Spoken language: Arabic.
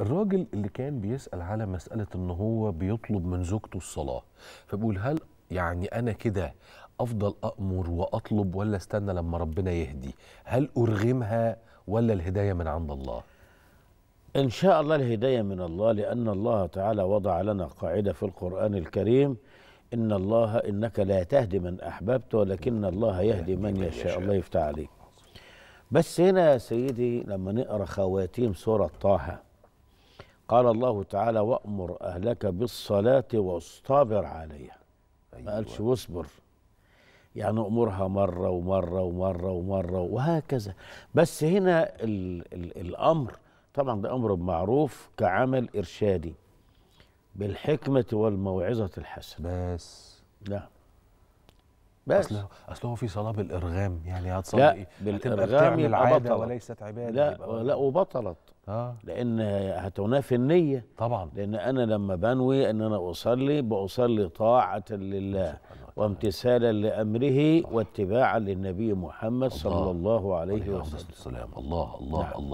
الراجل اللي كان بيسال على مساله ان هو بيطلب من زوجته الصلاه فبيقول هل يعني انا كده افضل امر واطلب ولا استنى لما ربنا يهدي هل ارغمها ولا الهدايه من عند الله ان شاء الله الهدايه من الله لان الله تعالى وضع لنا قاعده في القران الكريم ان الله انك لا تهدي من احببت ولكن الله يهدي من يشاء الله يفتح عليك بس هنا يا سيدي لما نقرا خواتيم سوره طه قال الله تعالى وأمر أهلك بالصلاة واصطبر عليها أيوة. ما قالش واصبر يعني أمرها مرة ومرة ومرة ومرة وهكذا بس هنا الـ الـ الأمر طبعا ده أمر معروف كعمل إرشادي بالحكمة والموعظة الحسنة بس نعم بس اصل اصل هو في صلاه بالارغام يعني هتصلي لا إيه؟ بالارغام يبقى عادة وليست عباده لا لا وبطلت آه. لان هتنافي النيه طبعا لان انا لما بنوي ان انا اصلي باصلي طاعه لله وامتثالا لامره واتباعا للنبي محمد الله صلى الله عليه وسلم الله الله نعم. الله, الله, الله